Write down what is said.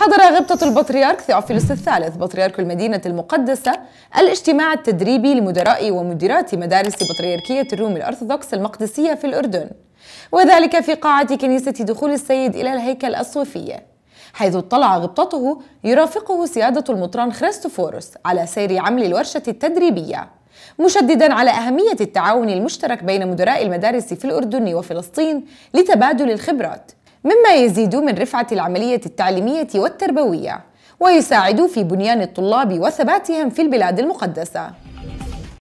حضر غبطة البطريرك ثيوفيلوس الثالث بطريرك المدينة المقدسة الاجتماع التدريبي لمدراء ومديرات مدارس بطريركية الروم الأرثوذكس المقدسية في الأردن وذلك في قاعة كنيسة دخول السيد إلى الهيكل الصوفية حيث اطلع غبطته يرافقه سيادة المطران خريستوفوروس على سير عمل الورشة التدريبية مشددا على أهمية التعاون المشترك بين مدراء المدارس في الأردن وفلسطين لتبادل الخبرات مما يزيد من رفعة العملية التعليمية والتربوية ويساعد في بنيان الطلاب وثباتهم في البلاد المقدسة